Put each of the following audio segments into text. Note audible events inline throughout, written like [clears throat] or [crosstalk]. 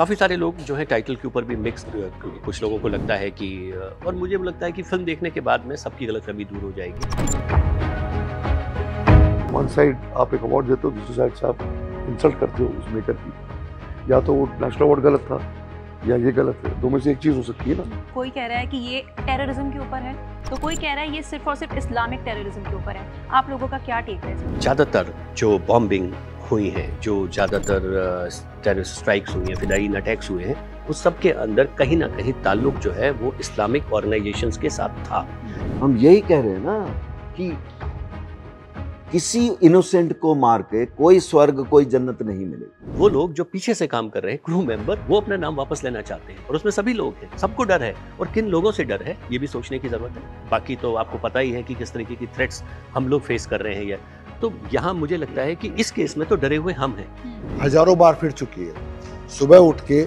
काफ़ी सारे लोग जो है टाइटल के ऊपर भी मिक्स कुछ लोगों को लगता है कि और मुझे भी लगता है कि फिल्म देखने के बाद में सबकी गलत कमी दूर हो जाएगी वन साइड आप एक अवार्ड देते हो दूसरी साइड से आप इंसल्ट करते हो उस मेकर की या तो वो नेशनल अवार्ड गलत था या ये गलत है दो में से एक चीज़ हो सकती है ना कोई कह रहा है कि ये टेररिज्म के ऊपर है तो कोई कह रहा है ये सिर्फ और सिर्फ इस्लामिक टेररिज्म के ऊपर है आप लोगों का क्या टेक है ज़्यादातर जो बॉम्बिंग हुई हैं जो ज़्यादातर टेरिस स्ट्राइक्स हुई हैं फिदाइन अटैक्स हुए हैं उस सब के अंदर कहीं ना कहीं ताल्लुक जो है वो इस्लामिक ऑर्गेनाइजेशंस के साथ था हम यही कह रहे हैं ना कि किसी इनोसेंट को मार के कोई स्वर्ग कोई जन्नत नहीं मिलेगी वो लोग जो पीछे से काम कर रहे हैं क्रू मेंबर वो अपना नाम वापस लेना चाहते हैं और उसमें सभी लोग हैं सबको डर है और किन लोगों से डर है ये भी सोचने की जरूरत है बाकी तो आपको पता ही है कि किस तरीके की थ्रेट्स हम लोग फेस कर रहे हैं या तो यहाँ मुझे लगता है कि इस केस में तो डरे हुए हम हैं हजारों बार फिर चुकी है सुबह उठ के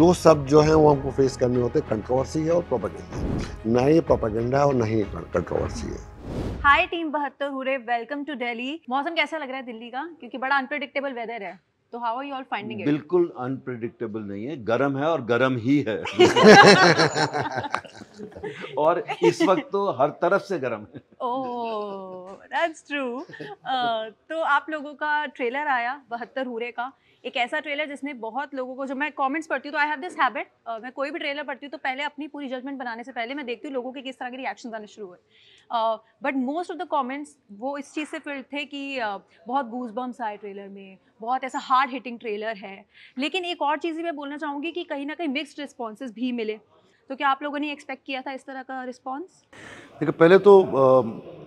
दो शब्द जो है वो हमको फेस करने होते हैं कंट्रोवर्सी है और प्रोपागेंडा ना ये प्रोपागेंडा और ना ही कंट्रोवर्सी है हाय टीम बहत्तर हुए वेलकम टू दिल्ली मौसम कैसा लग रहा है दिल्ली का क्योंकि बड़ा अनप्रडिक्टेबल वेदर है तो how are you all finding it बिल्कुल अनप्रिडिक्टेबल नहीं है गरम है और गरम ही है [laughs] और इस वक्त तो हर तरफ से गरम है ओह दैट्स ट्रू तो आप लोगों का ट्रेलर आया बहत्तर हूरे का एक ऐसा ट्रेलर जिसने बहुत लोगों को जब मैं कमेंट्स पढ़ती हूँ तो आई हैव दिस हैबिट मैं कोई भी ट्रेलर पढ़ती हूँ तो पहले अपनी पूरी जजमेंट बनाने से पहले मैं देखती हूँ लोगों के किस तरह के रिएक्शन आने शुरू हुए but most of the comments वो इस चीज़ से फिल्ड थे कि uh, बहुत गूज बम्स आए ट्रेलर में बहुत ऐसा हार्ड हिटिंग ट्रेलर है लेकिन एक और चीज़ भी मैं बोलना चाहूँगी कि कहीं ना कहीं मिक्सड रिस्पॉन्सेज भी मिले तो क्या आप लोगों ने एक्सपेक्ट किया था इस तरह का रिस्पॉन्स देखिए पहले तो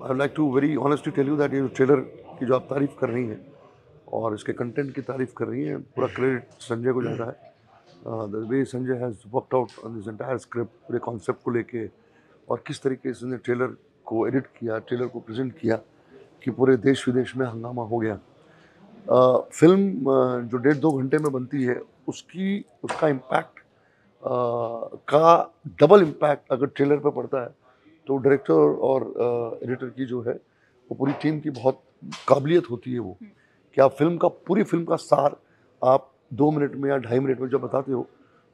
I like to very honestly tell you that ये ट्रेलर की जो आप तारीफ़ कर रही हैं और इसके कंटेंट की तारीफ कर रही हैं पूरा क्रेडिट संजय को जाता है वे Sanjay has worked out on this entire script पूरे कॉन्सेप्ट को लेके और किस तरीके से उसने ट्रेलर को एडिट किया ट्रेलर को प्रेजेंट किया कि पूरे देश विदेश में हंगामा हो गया आ, uh, फिल्म uh, जो डेढ़ दो घंटे में बनती है उसकी उसका इम्पैक्ट uh, का डबल इम्पैक्ट अगर ट्रेलर पर पड़ता है तो डायरेक्टर और एडिटर की जो है वो पूरी टीम की बहुत काबिलियत होती है वो हम्म। क्या फिल्म का पूरी फिल्म का सार आप दो मिनट में या ढाई मिनट में जब बताते हो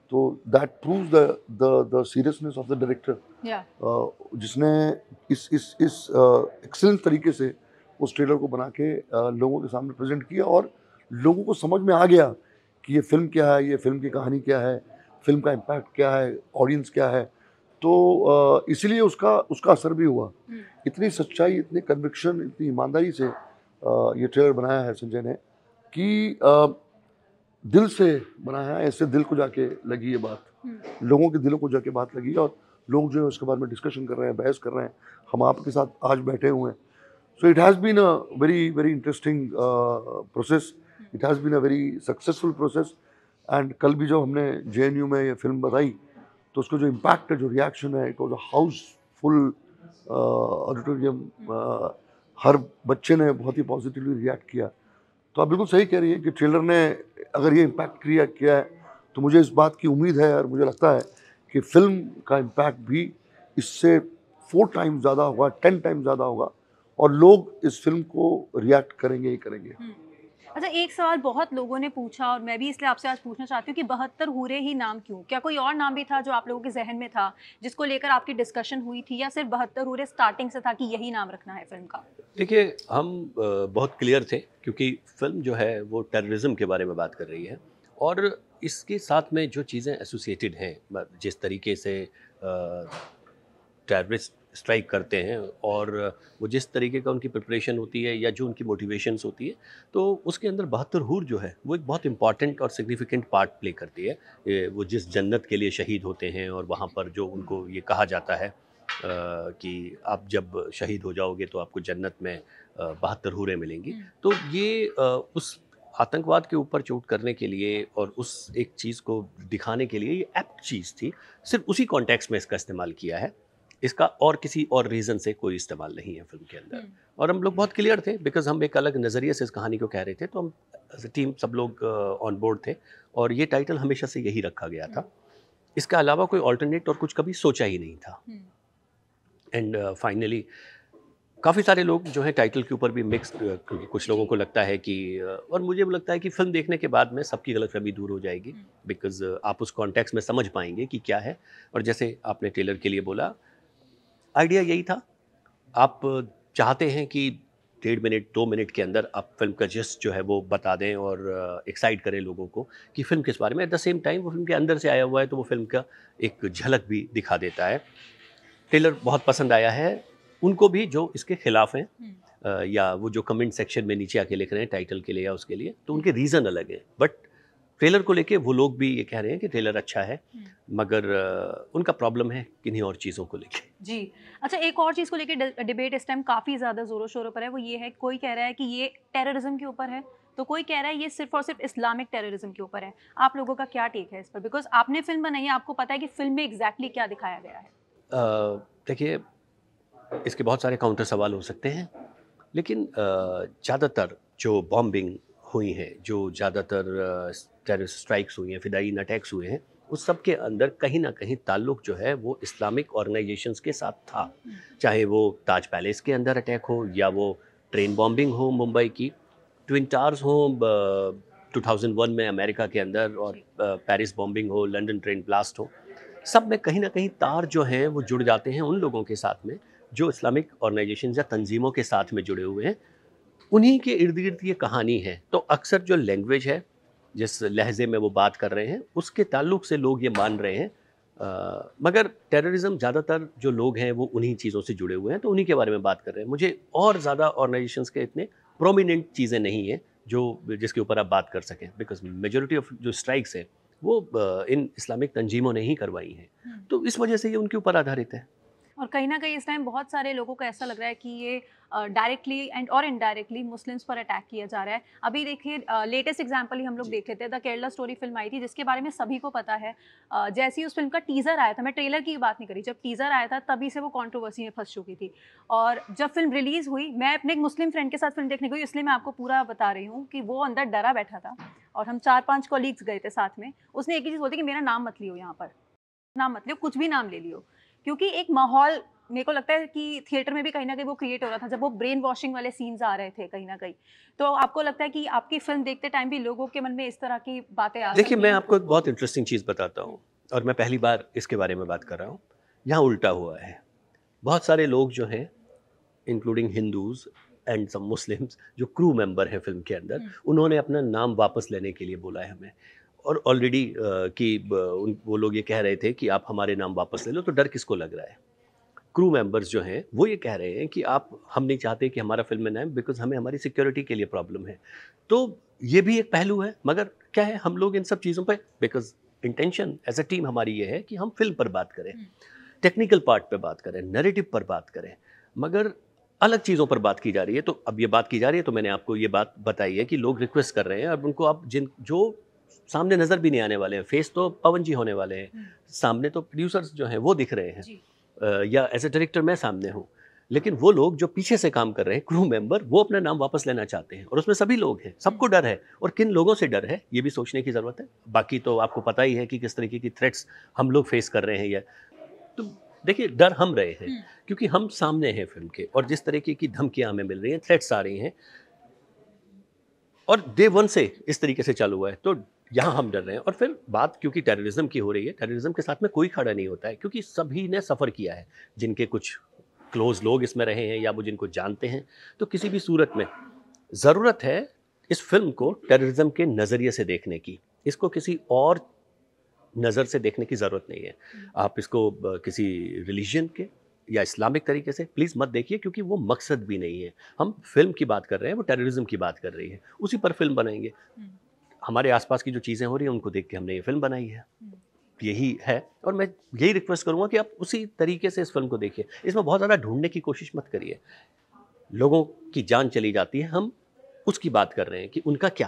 तो that prove the the the seriousness of the director जिसने इस इस इस एक्सलेंट uh, तरीके से उस ट्रेलर को बना के uh, लोगों के सामने प्रेजेंट किया और लोगों को समझ में आ गया कि ये फिल्म क्या है ये फिल्म की कहानी क्या है फिल्म का इम्पैक्ट क्या है ऑडियंस क्या है तो uh, इसीलिए उसका उसका असर भी हुआ hmm. इतनी सच्चाई इतनी कन्विक्शन इतनी ईमानदारी से ये ट्रेलर बनाया है संजय ने कि दिल से बनाया है ऐसे दिल को जाके लगी ये बात हम्म। लोगों के दिलों को जाके बात लगी और लोग जो है उसके बारे में डिस्कशन कर रहे हैं बहस कर रहे हैं हम आपके साथ आज बैठे हुए हैं so it has been a very very interesting process it has been a very successful process and कल भी जब हमने जे में ये फिल्म बताई तो उसका जो इम्पैक्ट है जो रिएक्शन है it was a housefull auditorium hmm. हर बच्चे ने बहुत ही पॉजिटिवली रिएक्ट किया तो आप बिल्कुल सही कह रही हैं कि ट्रेलर ने अगर ये इम्पैक्ट क्रिया किया है तो मुझे इस बात की उम्मीद है और मुझे लगता है कि फिल्म का इम्पैक्ट भी इससे फोर टाइम ज़्यादा होगा टेन टाइम ज़्यादा होगा और लोग इस फिल्म को रिएक्ट करेंगे ही करेंगे हम्म। अच्छा एक सवाल बहुत लोगों ने पूछा और मैं भी इसलिए आपसे आज पूछना चाहती हूँ कि बहत्तर हुरे ही नाम क्यों क्या कोई और नाम भी था जो आप लोगों के जहन में था जिसको लेकर आपकी डिस्कशन हुई थी या सिर्फ बहत्तर हुरे स्टार्टिंग से था कि यही नाम रखना है फिल्म का देखिए हम बहुत क्लियर थे क्योंकि फिल्म जो है वो टेररिज्म के बारे में बात कर रही है और इसके साथ में जो चीज़ें एसोसिएटेड हैं जिस तरीके से टेररिस्ट स्ट्राइक करते हैं और वो जिस तरीके का उनकी प्रिपरेशन होती है या जो उनकी मोटिवेशंस होती है तो उसके अंदर बहत्तर हूर जो है वो एक बहुत इंपॉर्टेंट और सिग्निफिकेंट पार्ट प्ले करती है वो जिस जन्नत के लिए शहीद होते हैं और वहाँ पर जो उनको ये कहा जाता है कि आप जब शहीद हो जाओगे तो आपको जन्नत में बहत्तर हूरें मिलेंगी हम्म। तो ये उस आतंकवाद के ऊपर चोट करने के लिए और उस एक चीज़ को दिखाने के लिए ये एप्ट चीज़ थी सिर्फ उसी कॉन्टेक्स्ट में इसका इस्तेमाल किया है इसका और किसी और रीज़न से कोई इस्तेमाल नहीं है फिल्म के अंदर हम्म। और हम लोग बहुत क्लियर थे बिकॉज हम एक अलग नज़रिए से इस कहानी को कह रहे थे तो हम टीम सब लोग ऑन uh, बोर्ड थे और ये टाइटल हमेशा से यही रखा गया था हम्म। इसके अलावा कोई ऑल्टरनेट और कुछ कभी सोचा ही नहीं था एंड फाइनली काफ़ी सारे लोग जो हैं टाइटल के ऊपर भी मिक्स uh, क्योंकि कुछ लोगों को लगता है कि uh, और मुझे भी लगता है कि फिल्म देखने के बाद में सबकी गलतफहमी दूर हो जाएगी बिकॉज हम्म। आप उस कॉन्टेक्स्ट में समझ पाएंगे कि क्या है और जैसे आपने टेलर के लिए बोला आइडिया यही था आप चाहते हैं कि डेढ़ मिनट दो मिनट के अंदर आप फिल्म का जस्ट जो है वो बता दें और एक्साइट करें लोगों को कि फिल्म किस बारे में एट द सेम टाइम वो फिल्म के अंदर से आया हुआ है तो वो फिल्म का एक झलक भी दिखा देता है ट्रेलर बहुत पसंद आया है उनको भी जो इसके खिलाफ हैं हम्म। या वो जो कमेंट सेक्शन में नीचे आके लिख रहे हैं टाइटल के लिए या उसके लिए तो उनके रीज़न अलग हैं बट ट्रेलर को लेके वो लोग भी ये कह रहे हैं कि ट्रेलर अच्छा है हम्म। मगर उनका प्रॉब्लम है किन्हीं और चीज़ों को लेके जी अच्छा एक और चीज़ को लेके डिबेट इस टाइम काफ़ी ज़्यादा ज़ोरों शोरों पर है वो ये है कोई कह रहा है कि ये टेररिज्म के ऊपर है तो कोई कह रहा है ये सिर्फ और सिर्फ इस्लामिक टेररिज्म के ऊपर है आप लोगों का क्या टेक है इस पर बिकॉज आपने फिल्म बनाई है आपको पता है कि फिल्म में एग्जैक्टली exactly क्या दिखाया गया है देखिए इसके बहुत सारे काउंटर सवाल हो सकते हैं लेकिन ज़्यादातर जो बॉम्बिंग हुई हैं जो ज़्यादातर टेरर स्ट्राइक्स हुई हैं फिदाइन अटैक्स हुए हैं उस सब के अंदर कहीं ना कहीं ताल्लुक जो है वो इस्लामिक ऑर्गेनाइजेशंस के साथ था चाहे वो ताज पैलेस के अंदर अटैक हो या वो ट्रेन बॉम्बिंग हो मुंबई की ट्विन टार्स हो 2001 में अमेरिका के अंदर और पेरिस बॉम्बिंग हो लंदन ट्रेन ब्लास्ट हो सब में कहीं ना कहीं तार जो हैं वो जुड़ जाते हैं उन लोगों के साथ में जो इस्लामिक ऑर्गेनाइजेशन या तंजीमों के साथ में जुड़े हुए हैं उन्हीं के इर्द गिर्द ये कहानी है तो अक्सर जो लैंग्वेज है जिस लहजे में वो बात कर रहे हैं उसके ताल्लुक से लोग ये मान रहे हैं आ, मगर टेररिज्म ज़्यादातर जो लोग हैं वो उन्हीं चीज़ों से जुड़े हुए हैं तो उन्हीं के बारे में बात कर रहे हैं मुझे और ज़्यादा ऑर्गेनाइजेशन के इतने प्रोमिनेंट चीज़ें नहीं हैं जो जिसके ऊपर आप बात कर सकें बिकॉज मेजोरिटी ऑफ जो स्ट्राइक्स हैं वो इन इस्लामिक तंजीमों ने ही करवाई हैं हम्म। तो इस वजह से ये उनके ऊपर आधारित है और कहीं ना कहीं इस टाइम बहुत सारे लोगों को ऐसा लग रहा है कि ये डायरेक्टली एंड और इनडायरेक्टली मुस्लिम्स पर अटैक किया जा रहा है अभी देखिए लेटेस्ट एग्जाम्पल ही हम लोग देख लेते हैं द केरला स्टोरी फिल्म आई थी जिसके बारे में सभी को पता है uh, जैसे ही उस फिल्म का टीज़र आया था मैं ट्रेलर की बात नहीं करी जब टीज़र आया था तभी से वो कॉन्ट्रोवर्सी में फंस चुकी थी और जब फिल्म रिलीज़ हुई मैं अपने एक मुस्लिम फ्रेंड के साथ फिल्म देखने गई इसलिए मैं आपको पूरा बता रही हूँ कि वो अंदर डरा बैठा था और हम चार पाँच कॉलीग्स गए थे साथ में उसने एक ही चीज़ बोलती कि मेरा नाम मत लियो यहाँ पर नाम मत लियो कुछ भी नाम ले लियो क्योंकि एक माहौल मेरे को लगता है कि थिएटर में भी कहीं ना कहीं वो क्रिएट हो रहा था जब वो ब्रेन वॉशिंग वाले सीन्स आ रहे थे कहीं ना कहीं तो आपको लगता है कि आपकी फिल्म देखते टाइम भी लोगों के मन में इस तरह की बातें आ देखिए मैं आपको एक बहुत इंटरेस्टिंग चीज़ बताता हूँ और मैं पहली बार इसके बारे में बात कर रहा हूँ यहाँ उल्टा हुआ है बहुत सारे लोग जो हैं including Hindus and some Muslims जो क्रू मेंबर हैं फिल्म के अंदर हम्म। उन्होंने अपना नाम वापस लेने के लिए बोला है हमें और ऑलरेडी कि उन वो लोग ये कह रहे थे कि आप हमारे नाम वापस ले लो तो डर किसको लग रहा है क्रू मेंबर्स जो हैं वो ये कह रहे हैं कि आप हम नहीं चाहते कि हमारा फिल्म में नाम बिकॉज हमें हमारी सिक्योरिटी के लिए प्रॉब्लम है तो ये भी एक पहलू है मगर क्या है हम लोग इन सब चीज़ों पर because intention as a team हमारी ये है कि हम फिल्म पर बात करें टेक्निकल पार्ट पर बात करें नरेटिव पर बात करें मगर अलग चीज़ों पर बात की जा रही है तो अब ये बात की जा रही है तो मैंने आपको ये बात बताई है कि लोग रिक्वेस्ट कर रहे हैं अब उनको आप जिन जो सामने नज़र भी नहीं आने वाले हैं फेस तो पवन जी होने वाले हैं हम्म। सामने तो प्रोड्यूसर्स जो हैं वो दिख रहे हैं आ, या एज ए डायरेक्टर मैं सामने हूँ लेकिन वो लोग जो पीछे से काम कर रहे हैं क्रू मेंबर वो अपना नाम वापस लेना चाहते हैं और उसमें सभी लोग हैं सबको हम्म। डर है और किन लोगों से डर है ये भी सोचने की ज़रूरत है बाकी तो आपको पता ही है कि किस तरीके की थ्रेट्स हम लोग फेस कर रहे हैं या तो देखिए डर हम रहे हैं हम्म। क्योंकि हम सामने हैं फिल्म के और जिस तरीके की धमकियाँ हमें मिल रही हैं थ्रेट्स आ रही हैं और डे वन से इस तरीके से चालू हुआ है तो यहाँ हम डर रहे हैं और फिर बात क्योंकि टेररिज्म की हो रही है टेररिज्म के साथ में कोई खड़ा नहीं होता है क्योंकि सभी ने सफ़र किया है जिनके कुछ क्लोज लोग इसमें रहे हैं या वो जिनको जानते हैं तो किसी भी सूरत में ज़रूरत है इस फिल्म को टेररिज्म के नज़रिए से देखने की इसको किसी और नज़र से देखने की ज़रूरत नहीं है आप इसको किसी रिलीजन के या इस्लामिक तरीके से प्लीज़ मत देखिए क्योंकि वो मकसद भी नहीं है हम फिल्म की बात कर रहे हैं वो टेररिज्म की बात कर रही है उसी पर फिल्म बनाएंगे हम्म। हमारे आसपास की जो चीज़ें हो रही हैं उनको देख के हमने ये फिल्म बनाई है हम्म। यही है और मैं यही रिक्वेस्ट करूँगा कि आप उसी तरीके से इस फिल्म को देखिए इसमें बहुत ज़्यादा ढूंढने की कोशिश मत करिए लोगों की जान चली जाती है हम उसकी बात कर रहे हैं कि उनका क्या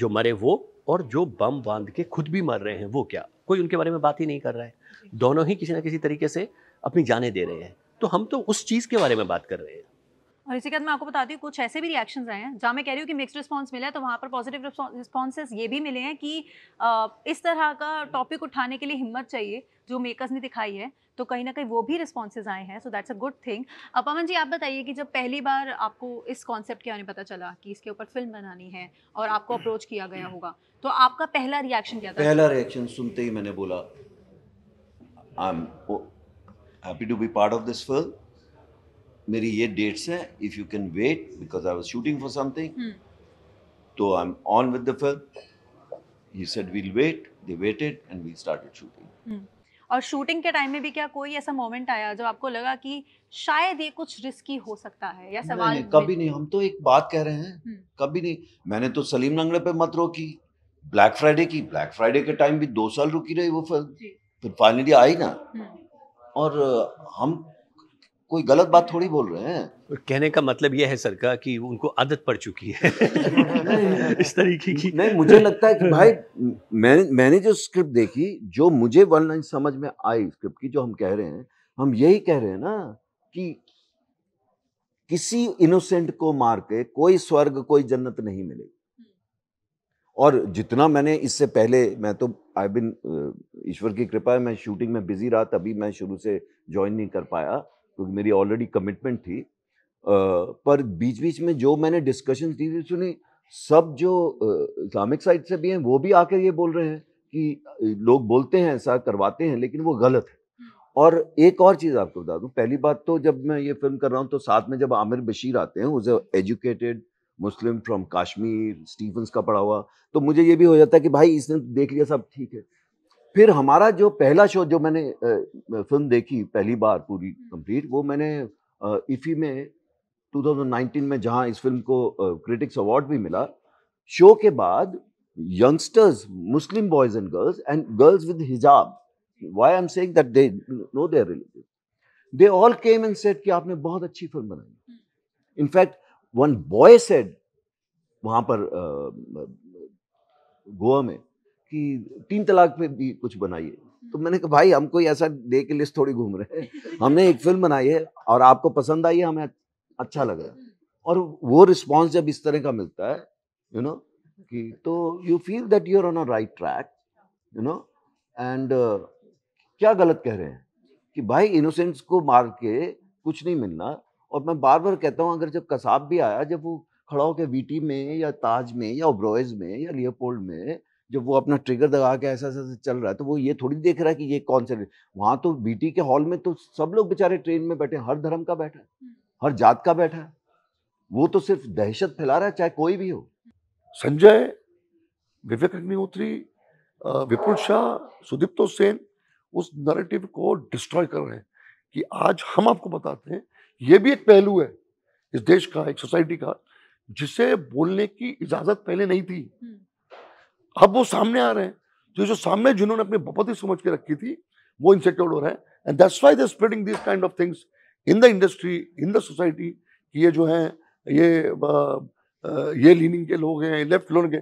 जो मरे वो और जो बम बांध के खुद भी मर रहे हैं वो क्या कोई उनके बारे में बात ही नहीं कर रहा है दोनों ही किसी ना किसी तरीके से अपनी जानें दे रहे हैं तो हम तो उस चीज़ के बारे में बात कर रहे हैं और इसी के बाद मैं आपको बताती हूँ कुछ ऐसे भी रिएक्शंस आए हैं जहाँ मैं कह रही हूँ कि मिक्स रिस्पॉन्स मिला है तो वहाँ पर पॉजिटिव रिस्पांसेस ये भी मिले हैं कि इस तरह का टॉपिक उठाने के लिए हिम्मत चाहिए जो मेकर्स ने दिखाई है तो कहीं ना कहीं वो भी रिस्पॉन्सेज आए हैं so that's a good thing अब अमन जी आप बताइए कि जब पहली बार आपको इस कॉन्सेप्ट के बारे में पता चला कि इसके ऊपर फिल्म बनानी है और आपको अप्रोच किया गया होगा तो आपका पहला रिएक्शन क्या था पहला रिएक्शन सुनते ही मैंने बोला happy to be part of this film मेरी ये डेट्स हैं if you can wait because I was shooting for something तो I am on with the film he said we'll wait they waited and we started shooting और shooting के time में भी क्या कोई ऐसा मोमेंट आया जो आपको लगा कि शायद ये कुछ रिस्की हो सकता है या सवाल नहीं, कभी नहीं हम तो एक बात कह रहे हैं hmm. कभी नहीं मैंने तो सलीम लंगड़े पे मत रोकी ब्लैक फ्राइडे की ब्लैक फ्राइडे के टाइम भी दो साल रुकी रही वो फिल्म फिर फाइनली आई ना hmm. और हम कोई गलत बात थोड़ी बोल रहे हैं कहने का मतलब यह है सर का कि उनको आदत पड़ चुकी है [laughs] इस तरीके की नहीं मुझे लगता है कि भाई मैंने मैंने जो स्क्रिप्ट देखी जो मुझे वन लाइन समझ में आई स्क्रिप्ट की जो हम कह रहे हैं हम यही कह रहे हैं ना कि किसी इनोसेंट को मार के कोई स्वर्ग कोई जन्नत नहीं मिलेगी और जितना मैंने इससे पहले मैं तो आई बिन uh, ईश्वर की कृपा है मैं शूटिंग में बिजी रहा तभी मैं शुरू से ज्वाइन नहीं कर पाया क्योंकि तो मेरी ऑलरेडी कमिटमेंट थी पर बीच बीच में जो मैंने डिस्कशन थी सुनी सब जो इस्लामिक साइड से भी हैं वो भी आकर ये बोल रहे हैं कि लोग बोलते हैं ऐसा करवाते हैं लेकिन वो गलत है हम्म। और एक और चीज़ आपको बता दूँ पहली बात तो जब मैं ये फिल्म कर रहा हूँ तो साथ में जब आमिर बशीर आते हैं was educated Muslim from Kashmir Stephens का पढ़ा हुआ तो मुझे ये भी हो जाता है कि भाई इसने तो देख लिया सब ठीक है फिर हमारा जो पहला शो जो मैंने फिल्म देखी पहली बार पूरी हम्म। कंप्लीट वो मैंने इफ़ी में 2019 में जहां इस फिल्म को क्रिटिक्स अवार्ड भी मिला शो के बाद youngsters Muslim boys and girls and girls with hijab why I am saying that they know their relative they all came and said कि आपने बहुत अच्छी फिल्म बनाई in fact hmm. One boy said वहां पर गोवा में कि तीन तलाक पे भी कुछ बनाइए तो मैंने कहा भाई हम कोई ऐसा डे के लिस्ट थोड़ी घूम रहे हैं [laughs] हमने एक फिल्म बनाई है और आपको पसंद आई है हमें अच्छा लगा और वो रिस्पॉन्स जब इस तरह का मिलता है यू you नो know, कि तो you feel that you are on a right track you know and क्या गलत कह रहे हैं कि भाई इनोसेंट्स को मार के कुछ नहीं मिलना और मैं बार बार कहता हूँ अगर जब कसाब भी आया जब वो खड़ा होकर वीटी में या ताज में या ओब्रोइज में या लियोपोल्ड में जब वो अपना ट्रिगर दगा के ऐसा ऐसा चल रहा है तो वो ये थोड़ी देख रहा है कि ये कौन से वहाँ तो बी के हॉल में तो सब लोग बेचारे ट्रेन में बैठे हर धर्म का बैठा है हर जात का बैठा है वो तो सिर्फ दहशत फैला रहा है चाहे कोई भी हो संजय विवेक अग्निहोत्री विपुल शाह सुदीप्तो सेन उस नरेटिव को डिस्ट्रॉय कर रहे हैं कि आज हम आपको बताते हैं ये भी एक पहलू है इस देश का एक सोसाइटी का जिसे बोलने की इजाजत पहले नहीं थी हम्म। अब वो सामने आ रहे हैं तो जो सामने जिन्होंने अपनी बहुत ही समझ के रखी थी वो इनसेक्योर्ड हो रहा है and that's why the spreading this kind of things in the industry in the society कि ये जो है ये ये लीनिंग के लोग हैं लेफ्ट लोन के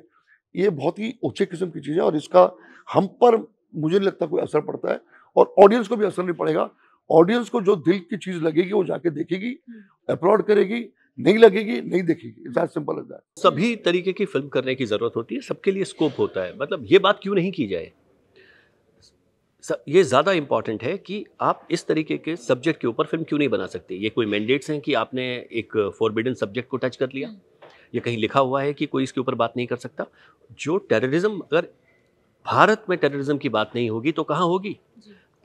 ये बहुत ही ऊंचे किस्म की चीज़ है और इसका हम पर मुझे नहीं लगता कोई असर पड़ता है और ऑडियंस को भी असर नहीं पड़ेगा ऑडियंस को जो दिल की चीज लगेगी वो जाके देखेगी अप्रॉड हम्म। करेगी नहीं लगेगी नहीं देखेगी सिंपल दैट सभी तरीके की फिल्म करने की जरूरत होती है सबके लिए स्कोप होता है मतलब ये बात क्यों नहीं की जाए ये ज़्यादा इम्पॉर्टेंट है कि आप इस तरीके के सब्जेक्ट के ऊपर फिल्म क्यों नहीं बना सकते ये कोई मैंडेट्स हैं कि आपने एक फॉरबिडन सब्जेक्ट को टच कर लिया हम्म। या कहीं लिखा हुआ है कि कोई इसके ऊपर बात नहीं कर सकता जो टेररिज्म अगर भारत में टेररिज्म की बात नहीं होगी तो कहाँ होगी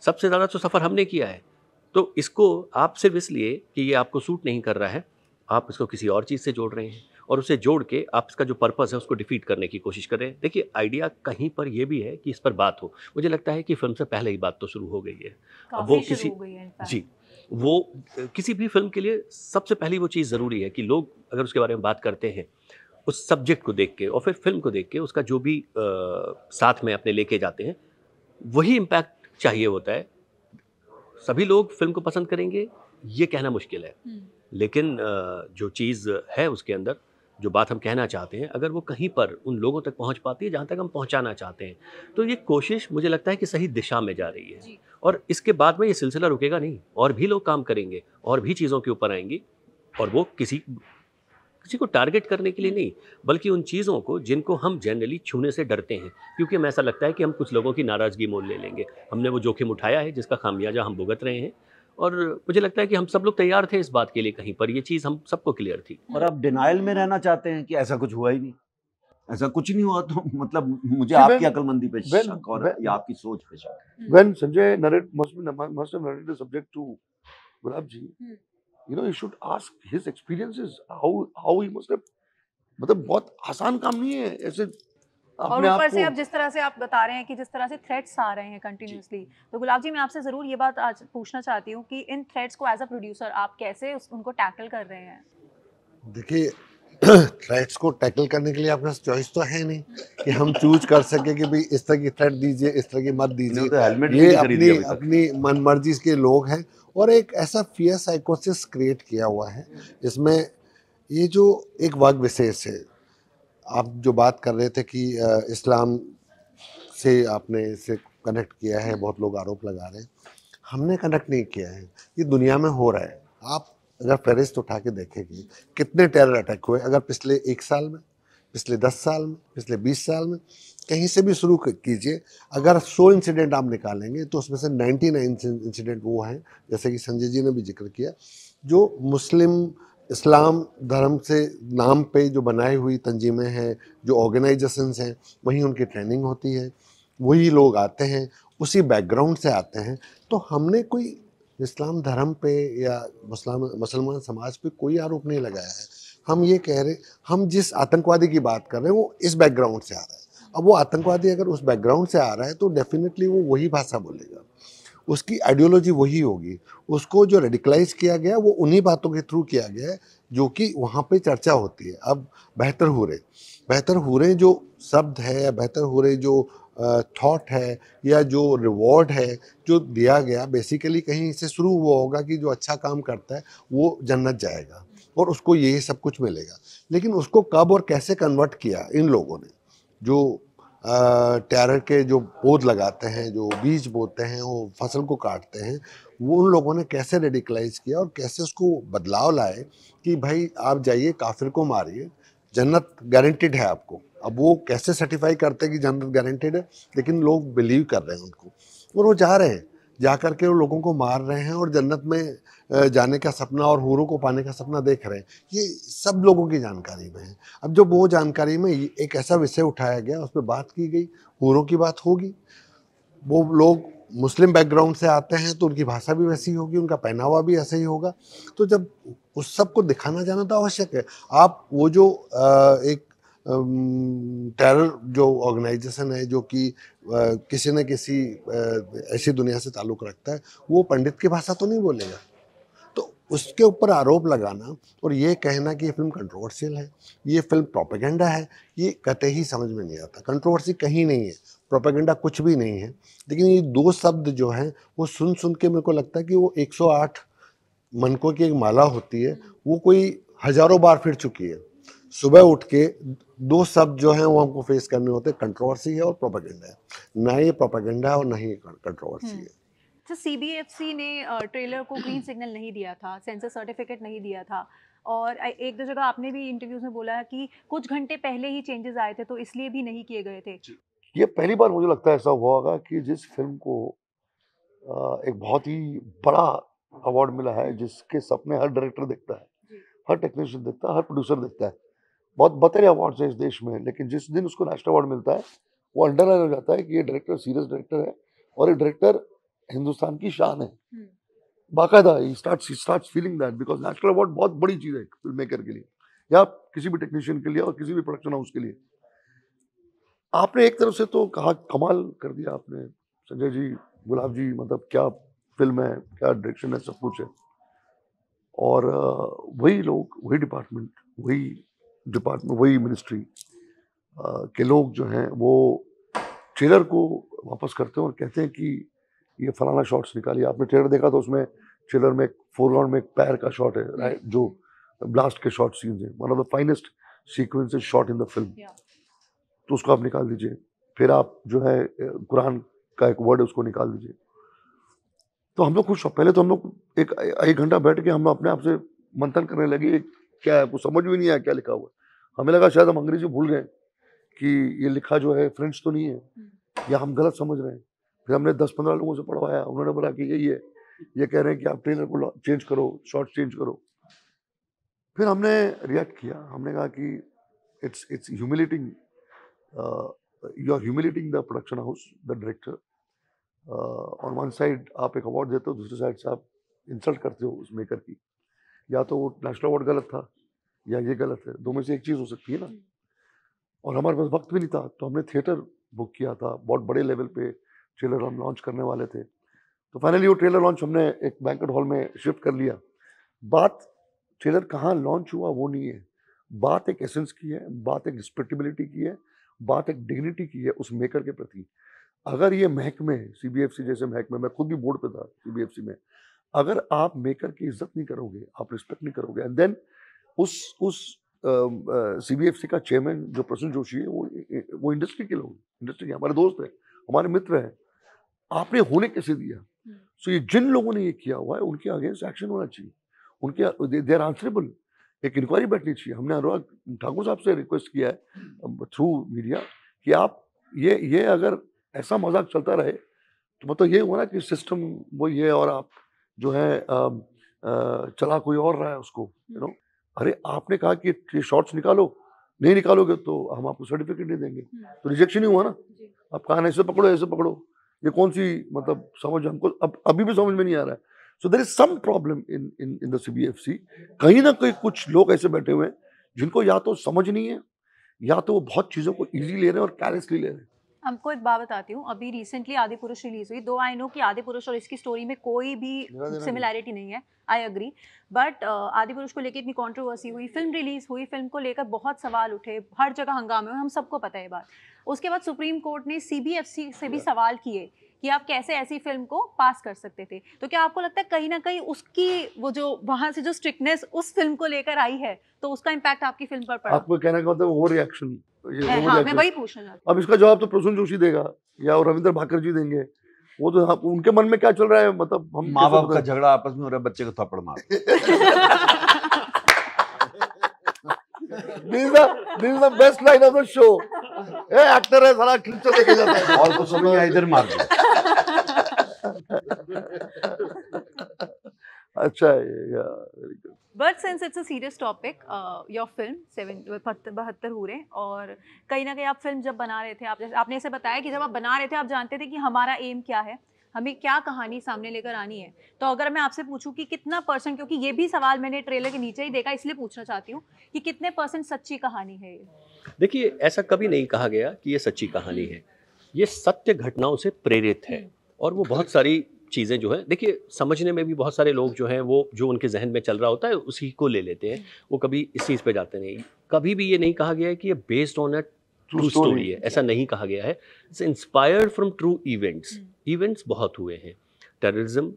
सबसे ज़्यादा तो सफ़र हमने किया है तो इसको आप सिर्फ इसलिए कि ये आपको सूट नहीं कर रहा है आप इसको किसी और चीज़ से जोड़ रहे हैं और उसे जोड़ के आप इसका जो पर्पस है उसको डिफीट करने की कोशिश कर रहे हैं देखिए आइडिया कहीं पर यह भी है कि इस पर बात हो मुझे लगता है कि फिल्म से पहले ही बात तो शुरू हो गई है अब वो किसी जी वो किसी भी फिल्म के लिए सबसे पहली वो चीज़ ज़रूरी है कि लोग अगर उसके बारे में बात करते हैं उस सब्जेक्ट को देख के और फिर फिल्म को देख के उसका जो भी आ, साथ में अपने लेके जाते हैं वही इम्पैक्ट चाहिए होता है सभी लोग फिल्म को पसंद करेंगे ये कहना मुश्किल है हम्म। लेकिन जो चीज़ है उसके अंदर जो बात हम कहना चाहते हैं अगर वो कहीं पर उन लोगों तक पहुंच पाती है जहां तक हम पहुंचाना चाहते हैं तो ये कोशिश मुझे लगता है कि सही दिशा में जा रही है और इसके बाद में ये सिलसिला रुकेगा नहीं और भी लोग काम करेंगे और भी चीज़ों के ऊपर आएंगी और वो किसी किसी को टारगेट करने के लिए हम्म। नहीं बल्कि उन चीज़ों को जिनको हम जनरली छूने से डरते हैं क्योंकि हमें ऐसा लगता है कि हम कुछ लोगों की नाराज़गी मोल ले लेंगे हमने वो जोखिम उठाया है जिसका खामियाजा हम भुगत रहे हैं और मुझे लगता है कि हम सब लोग तैयार थे इस बात के लिए कहीं पर ये चीज़ हम सबको क्लियर थी और आप डिनाइल में रहना चाहते हैं कि ऐसा कुछ हुआ ही नहीं ऐसा कुछ नहीं हुआ तो [laughs] मतलब मुझे आपकी अकलमंदी पे शक और या आपकी सोच पे शक when Sanjay narrate must have narrated subject to Gulab ji hmm. You know you should ask his experiences how how he must मतलब बहुत आसान काम नहीं है ऐसे और ऊपर से अब जिस तरह से आप बता रहे हैं कि जिस तरह से थ्रेट्स आ रहे हैं कंटिन्यूसली तो गुलाब जी मैं आपसे ज़रूर ये बात आज पूछना चाहती हूँ कि इन थ्रेट्स को एज अ प्रोड्यूसर आप कैसे उस, उनको टैकल कर रहे हैं देखिए थ्रेट्स [clears throat] को टैकल करने के लिए आपके पास चॉइस तो है नहीं कि हम चूज कर सके कि भाई इस तरह की थ्रेट दीजिए इस तरह की मत दीजिए तो ये अपनी अपनी मनमर्जी के लोग हैं और एक ऐसा फियर साइकोसिस क्रिएट किया हुआ है जिसमें ये जो एक वर्ग विशेष है आप जो बात कर रहे थे कि इस्लाम से आपने इसे कनेक्ट किया है बहुत लोग आरोप लगा रहे हैं हमने कनेक्ट नहीं किया है ये दुनिया में हो रहा है आप अगर फहरिस्त उठा के देखेंगे कितने टेरर अटैक हुए अगर पिछले एक साल में पिछले दस साल में पिछले बीस साल में कहीं से भी शुरू कीजिए अगर सौ इंसिडेंट आप निकालेंगे तो उसमें से नाइन्टी नाइन इंसिडेंट वो हैं जैसे कि संजय जी ने भी जिक्र किया जो मुस्लिम इस्लाम धर्म से नाम पे जो बनाई हुई तंजीमें हैं जो ऑर्गेनाइजेशंस हैं वहीं उनकी ट्रेनिंग होती है वही लोग आते हैं उसी बैकग्राउंड से आते हैं तो हमने कोई इस्लाम धर्म पे या मुस्लिम मुसलमान समाज पे कोई आरोप नहीं लगाया है हम ये कह रहे हम जिस आतंकवादी की बात कर रहे हैं वो इस बैकग्राउंड से आ रहा है अब वो आतंकवादी अगर उस बैकग्राउंड से आ रहा है तो डेफिनेटली वो वही भाषा बोलेगा उसकी आइडियोलॉजी वही होगी उसको जो रेडिकलाइज किया गया वो उन्हीं बातों के थ्रू किया गया है जो कि वहाँ पे चर्चा होती है अब बेहतर हो रहे बेहतर हो रहे जो शब्द है या बेहतर हो रहे जो थॉट है या जो रिवॉर्ड है जो दिया गया बेसिकली कहीं से शुरू हुआ होगा कि जो अच्छा काम करता है वो जन्नत जाएगा और उसको यही सब कुछ मिलेगा लेकिन उसको कब और कैसे कन्वर्ट किया इन लोगों ने जो टेरर के जो पौध लगाते हैं जो बीज बोते हैं वो फसल को काटते हैं वो उन लोगों ने कैसे रेडिकलाइज किया और कैसे उसको बदलाव लाए कि भाई आप जाइए काफिर को मारिए जन्नत गारंटेड है आपको अब वो कैसे सर्टिफाई करते हैं कि जन्नत गारंटेड है लेकिन लोग बिलीव कर रहे हैं उनको और वो जा रहे हैं जा कर के वो लोगों को मार रहे हैं और जन्नत में जाने का सपना और हूरों को पाने का सपना देख रहे हैं ये सब लोगों की जानकारी में है अब जब वो जानकारी में एक ऐसा विषय उठाया गया उस पर बात की गई हूरों की बात होगी वो लोग मुस्लिम बैकग्राउंड से आते हैं तो उनकी भाषा भी वैसी होगी उनका पहनावा भी ऐसा ही होगा तो जब उस सब को दिखाना जाना तो आवश्यक है आप वो जो एक टेरर जो ऑर्गेनाइजेशन है जो कि किसी न किसी ऐसी दुनिया से ताल्लुक़ रखता है वो पंडित की भाषा तो नहीं बोलेगा तो उसके ऊपर आरोप लगाना और ये कहना कि ये फिल्म कंट्रोवर्शियल है ये फिल्म प्रोपेगेंडा है ये कतई ही समझ में नहीं आता कंट्रोवर्सी कहीं नहीं है प्रोपेगेंडा कुछ भी नहीं है लेकिन ये दो शब्द जो हैं वो सुन सुन के मेरे को लगता है कि वो 108 मनकों की एक माला होती है वो कोई हज़ारों बार फिर चुकी है सुबह उठ के दो शब्द जो हैं वो हमको फेस करने होते हैं कंट्रोवर्सी है और प्रोपागेंडा है ना ये प्रोपागेंडा है और ना ही कंट्रोवर्सी हम्म। है तो सी ने ट्रेलर को ग्रीन सिग्नल [clears throat] नहीं दिया था सेंसर सर्टिफिकेट नहीं दिया था और एक दो जगह आपने भी इंटरव्यूज में बोला है कि कुछ घंटे पहले ही चेंजेस आए थे तो इसलिए भी नहीं किए गए थे ये पहली बार मुझे लगता है ऐसा हुआ होगा कि जिस फिल्म को एक बहुत ही बड़ा अवार्ड मिला है जिसके सपने हर डायरेक्टर देखता है हर टेक्नीशियन देखता है हर प्रोड्यूसर देखता है बहुत बतरे अवार्ड्स हैं इस देश में लेकिन जिस दिन उसको नेशनल अवार्ड मिलता है वो अंडरलाइन हो जाता है कि ये डायरेक्टर सीरियस डायरेक्टर है और ये डायरेक्टर हिंदुस्तान की शान है हम्म। बाकायदा start start feeling that because national award बहुत बड़ी चीज़ है फिल्म मेकर के लिए या किसी भी टेक्नीशियन के लिए और किसी भी प्रोडक्शन हाउस के लिए आपने एक तरफ से तो कहा कमाल कर दिया आपने संजय जी गुलाब जी मतलब क्या फिल्म है क्या डायरेक्शन है सब कुछ है और वही लोग वही डिपार्टमेंट वही डिपार्टमेंट वही मिनिस्ट्री के लोग जो हैं वो ट्रेलर को वापस करते हैं और कहते हैं कि ये फलाना शॉट्स निकालिए आपने ट्रेलर देखा तो उसमें ट्रेलर में एक फोरग्राउंड में एक पैर का शॉट है राइट जो ब्लास्ट के शॉर्ट सीन्स हैं one of the finest sequence shot in the film तो उसको आप निकाल दीजिए फिर आप जो है कुरान का एक वर्ड है उसको निकाल दीजिए तो हम लोग खुश पहले तो हम लोग एक एक घंटा बैठ के हम अपने आप से मंथन करने लगे क्या है वो समझ भी नहीं आया क्या लिखा हुआ हमें लगा शायद हम अंग्रेजी भूल गए कि ये लिखा जो है फ्रेंच तो नहीं है हम्म। या हम गलत समझ रहे हैं फिर हमने दस पंद्रह लोगों से पढ़वाया उन्होंने बोला कि यही है ये कह रहे हैं कि आप ट्रेलर को चेंज करो शॉर्ट चेंज करो फिर हमने रिएक्ट किया हमने कहा कि it's it's humiliating you are humiliating the production house the director on one side आप एक अवार्ड देते हो दूसरी साइड से आप इंसल्ट करते हो उस मेकर की या तो वो नेशनल अवार्ड गलत था या ये गलत है दो में से एक चीज़ हो सकती है ना और हमारे पास वक्त भी नहीं था तो हमने थिएटर बुक किया था बहुत बड़े लेवल पे ट्रेलर हम लॉन्च करने वाले थे तो फाइनली वो ट्रेलर लॉन्च हमने एक बैंकट हॉल में शिफ्ट कर लिया बात ट्रेलर कहाँ लॉन्च हुआ वो नहीं है बात एक एसेंस की है बात एक रिस्पेक्टेबिलिटी की है बात एक डिग्निटी की है उस मेकर के प्रति अगर ये महकमे सी बी एफ सी जैसे महकमे मैं खुद भी बोर्ड पे था सी बी एफ सी में अगर आप मेकर की इज्जत नहीं करोगे आप रिस्पेक्ट नहीं करोगे एंड देन उस उस सी बी एफ सी का चेयरमैन जो प्रसून जोशी है वो वो इंडस्ट्री के लोग इंडस्ट्री के हमारे दोस्त हैं हमारे मित्र हैं आपने होने कैसे दिया सो हम्म। so, ये जिन लोगों ने ये किया हुआ है उनके अगेंस्ट एक्शन होना चाहिए उनके दे आर आंसरेबल एक इंक्वायरी बैठनी चाहिए हमने अनुराग ठाकुर साहब से रिक्वेस्ट किया है थ्रू हम्म। मीडिया कि आप ये ये अगर ऐसा मजाक चलता रहे तो मतलब ये हुआ ना कि सिस्टम वो ये और आप जो है आ, आ, चला कोई और रहा है उसको यू नो हम्म। अरे आपने कहा कि ये शॉर्ट्स निकालो नहीं निकालोगे तो हम आपको सर्टिफिकेट नहीं देंगे हम्म। तो रिजेक्शन ही हुआ ना आप कहा ऐसे पकड़ो ऐसे पकड़ो ये कौन सी मतलब समझ हमको अब अभी भी समझ में नहीं आ रहा है so there is some problem in in in the C B F C कहीं ना कहीं कुछ लोग ऐसे बैठे हुए हैं जिनको या तो समझ नहीं है या तो वो बहुत चीज़ों को ईजी ले रहे हैं और कैरेसली ले रहे हैं आपको एक बात बताती हूँ अभी रिसेंटली आदि पुरुष रिलीज हुई दो आई नो कि आदि पुरुष और इसकी स्टोरी में कोई भी सिमिलैरिटी नहीं है आई अग्री बट आदि पुरुष को लेकर इतनी कॉन्ट्रोवर्सी हुई फिल्म रिलीज हुई फिल्म को लेकर बहुत सवाल उठे हर जगह हंगामे हुए हम सबको पता है बात उसके बाद सुप्रीम कोर्ट ने सीबीएफसी से भी सवाल किए कि आप कैसे ऐसी फिल्म को पास कर सकते थे तो क्या आपको लगता है कहीं ना कहीं उसकी वो जो वहाँ से जो स्ट्रिक्टनेस उस फिल्म को लेकर आई है तो उसका इम्पैक्ट आपकी फिल्म पर पड़ा आपको कहने का मतलब ओवर रिएक्शन हाँ, मैं वही अब इसका जवाब तो प्रसून जोशी देगा या रविंद्र भाकर जी देंगे वो तो हाँ, उनके मन में क्या चल रहा है मतलब हम माँ बाप का झगड़ा आपस में हो रहा है बच्चे को थप्पड़ मार this the best line of the show a actor है सारा क्लिप तो देखे जाता है और कुछ समझ आया इधर मार दो [laughs] अच्छा या very good but since it's a serious topic your film seven बहत्तर हो रहे और कहीं ना कहीं आप फिल्म जब बना रहे थे आप जैसे आपने ऐसे बताया कि जब आप बना रहे थे आप जानते थे कि हमारा एम क्या है हमें क्या कहानी सामने लेकर आनी है तो अगर मैं आपसे पूछूं कि कितना परसेंट क्योंकि ये भी सवाल मैंने ट्रेलर के नीचे ही देखा इसलिए पूछना चाहती हूँ कि कितने परसेंट सच्ची कहानी है देखिए ऐसा कभी नहीं कहा गया कि ये सच्ची कहानी हम्म। है ये सत्य घटनाओं से प्रेरित है हम्म। और वो बहुत सारी चीज़ें जो है देखिए समझने में भी बहुत सारे लोग जो हैं वो जो उनके जहन में चल रहा होता है उसी को ले लेते हैं हम्म। वो कभी इस चीज़ पे जाते नहीं कभी भी ये नहीं कहा गया है कि ये based on a true story है ऐसा नहीं कहा गया है it's inspired from true events events बहुत हुए हैं टेररिज्म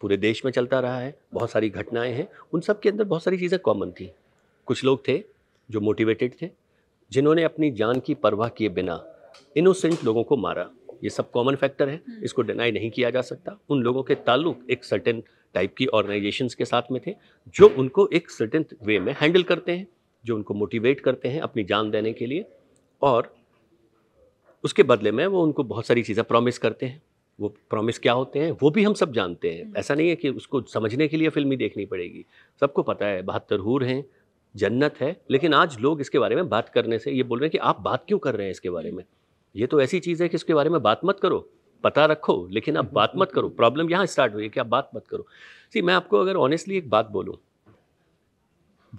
पूरे देश में चलता रहा है बहुत सारी घटनाएं हैं उन सब के अंदर बहुत सारी चीज़ें कॉमन थी कुछ लोग थे जो मोटिवेटेड थे जिन्होंने अपनी जान की परवाह किए बिना इनोसेंट लोगों को मारा ये सब कॉमन फैक्टर है इसको डिनाई नहीं किया जा सकता उन लोगों के ताल्लुक एक सर्टेन टाइप की ऑर्गेनाइजेशन के साथ में थे जो उनको एक सर्टेन वे में हैंडल करते हैं जो उनको मोटिवेट करते हैं अपनी जान देने के लिए और उसके बदले में वो उनको बहुत सारी चीज़ें प्रॉमिस करते हैं वो प्रॉमिस क्या होते हैं वो भी हम सब जानते हैं हम्म। ऐसा नहीं है कि उसको समझने के लिए फिल्मी देखनी पड़ेगी सबको पता है बहत्तर हूर हैं जन्नत है लेकिन आज लोग इसके बारे में बात करने से ये बोल रहे हैं कि आप बात क्यों कर रहे हैं इसके बारे हम्म। में ये तो ऐसी चीज़ है कि इसके बारे में बात मत करो पता रखो लेकिन आप बात मत करो प्रॉब्लम यहाँ स्टार्ट हुई है कि आप बात मत करो सी मैं आपको अगर ऑनेस्टली एक बात बोलूँ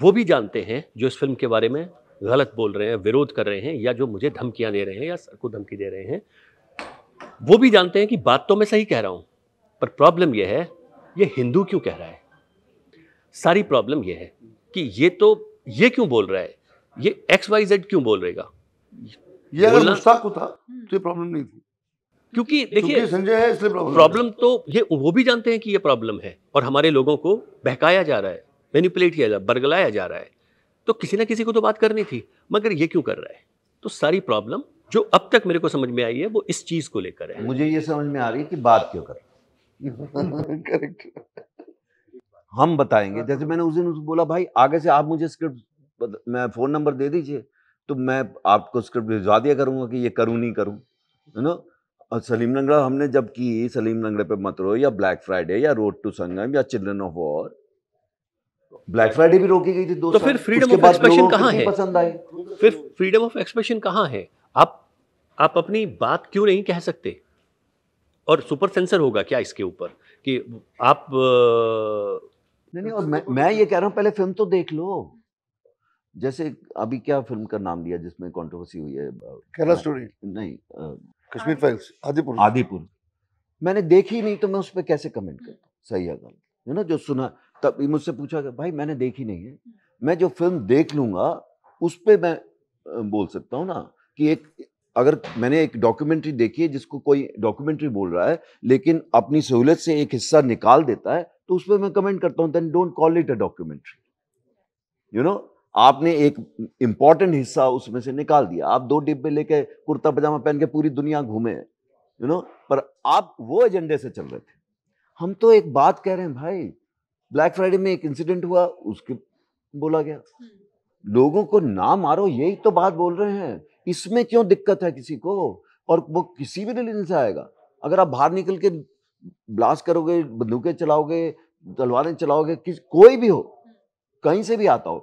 वो भी जानते हैं जो इस फिल्म के बारे में गलत बोल रहे हैं विरोध कर रहे हैं या जो मुझे धमकियाँ दे रहे हैं या सर को धमकी दे रहे हैं वो भी जानते हैं कि बात तो मैं सही कह रहा हूँ पर प्रॉब्लम यह है ये हिंदू क्यों कह रहा है सारी प्रॉब्लम यह है कि ये तो ये क्यों बोल रहा है ये एक्स वाई जेड क्यों बोल रहेगा ये अगर मुश्ताक होता हम्म। तो ये प्रॉब्लम नहीं थी क्योंकि देखिए संजय है इसलिए प्रॉब्लम प्रॉब्लम तो ये वो भी जानते हैं कि ये प्रॉब्लम है और हमारे लोगों को बहकाया जा रहा है मैनिपुलेट किया जा रहा बरगलाया जा रहा है तो किसी ना किसी को तो बात करनी थी मगर ये क्यों कर रहा है तो सारी प्रॉब्लम जो अब तक मेरे को समझ में आई है वो इस चीज को लेकर है मुझे ये समझ में आ रही है कि बात क्यों कर करेक्ट हम बताएंगे जैसे मैंने उस दिन बोला भाई आगे से आप मुझे स्क्रिप्ट मैं फ़ोन नंबर दे दीजिए तो मैं आपको स्क्रिप्ट भिजवा दिया करूँगा कि ये करूँ नहीं करूँ है ना और सलीम लंगड़ा हमने जब की सलीम लंगड़े पे मत रो या ब्लैक फ्राइडे या रोड टू संगम या children of war black Friday भी रोकी गई थी दो तो फिर फ्रीडम ऑफ एक्सप्रेशन कहाँ है पसंद आए फिर फ्रीडम ऑफ एक्सप्रेशन कहाँ है आप आप अपनी बात क्यों नहीं कह सकते और सुपर सेंसर होगा क्या इसके ऊपर कि आप नहीं नहीं और मैं मैं ये कह रहा हूँ पहले फिल्म तो देख लो जैसे अभी क्या फिल्म का नाम लिया जिसमें कंट्रोवर्सी हुई है केरला स्टोरी नहीं कश्मीर फाइल्स आदिपुर आदिपुर मैंने देखी नहीं तो मैं उस पर कैसे कमेंट हम्म। करता सही है गलत है ना जो सुना तब मुझसे पूछा गया भाई मैंने देखी नहीं है मैं जो फिल्म देख लूंगा उस पर मैं बोल सकता हूँ ना कि एक अगर मैंने एक डॉक्यूमेंट्री देखी है जिसको कोई डॉक्यूमेंट्री बोल रहा है लेकिन अपनी सहूलियत से एक हिस्सा निकाल देता है तो उस पर मैं कमेंट करता हूँ then don't call it a documentary you know आपने एक इंपॉर्टेंट हिस्सा उसमें से निकाल दिया आप दो डिब्बे लेके कुर्ता पजामा पहन के पूरी दुनिया घूमे यू नो पर आप वो एजेंडे से चल रहे थे हम तो एक बात कह रहे हैं भाई ब्लैक फ्राइडे में एक इंसिडेंट हुआ उसके बोला गया हम्म। लोगों को ना मारो यही तो बात बोल रहे हैं इसमें क्यों दिक्कत है किसी को और वो किसी भी रिलीजन से आएगा अगर आप बाहर निकल के ब्लास्ट करोगे बंदूकें चलाओगे तलवारें चलाओगे किस कोई भी हो हम्म। कहीं से भी आता हो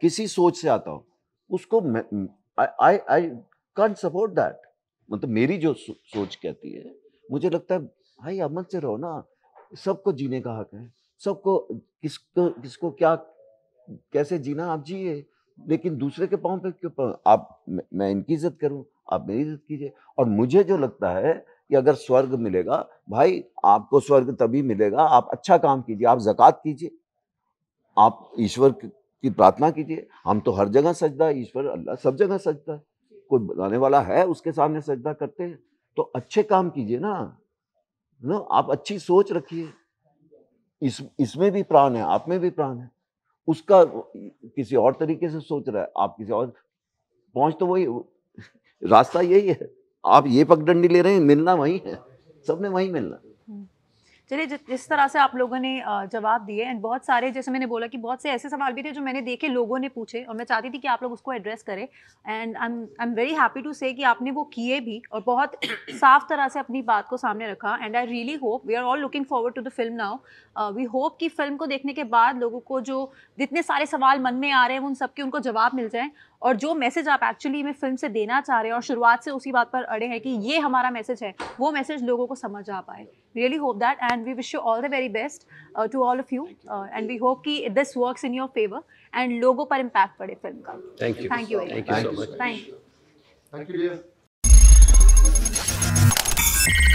किसी सोच से आता हो उसको I I can't support that मतलब मेरी जो सोच कहती है मुझे लगता है भाई अमन से रहो ना सबको जीने का हक है सबको किसको किसको क्या कैसे जीना आप जिए लेकिन दूसरे के पाँव पे क्यों आप मैं इनकी इज्जत करूं आप मेरी इज्जत कीजिए और मुझे जो लगता है कि अगर स्वर्ग मिलेगा भाई आपको स्वर्ग तभी मिलेगा आप अच्छा काम कीजिए आप जक़ात कीजिए आप ईश्वर कि प्रार्थना कीजिए हम तो हर जगह सजदा ईश्वर अल्लाह सब जगह सजदा है कोई बनाने वाला है उसके सामने सजदा करते हैं तो अच्छे काम कीजिए ना ना आप अच्छी सोच रखिए इस इसमें भी प्राण है आप में भी प्राण है उसका किसी और तरीके से सोच रहा है आप किसी और पहुंच तो वही रास्ता यही है आप ये पगडंडी ले रहे हैं मिलना वही है सबने वही मिलना चलिए जिस तरह से आप लोगों ने जवाब दिए एंड बहुत सारे जैसे मैंने बोला कि बहुत से ऐसे सवाल भी थे जो मैंने देखे लोगों ने पूछे और मैं चाहती थी कि आप लोग उसको एड्रेस करें and I I am very happy to say कि आपने वो किए भी और बहुत साफ तरह से अपनी बात को सामने रखा and I really hope we are all looking forward to the film now we hope कि फिल्म को देखने के बाद लोगों को जो जितने सारे सवाल मन में आ रहे हैं उन सबके उनको जवाब मिल जाए और जो मैसेज आप एक्चुअली में फिल्म से देना चाह रहे हैं और शुरुआत से उसी बात पर अड़े हैं कि ये हमारा मैसेज है वो मैसेज लोगों को समझ आ पाए really hope that and we wish you all the very best to all of you and we hope कि this work in your favour एंड लोगों पर इम्पैक्ट पड़े फिल्म का thank you thank you thank you thank you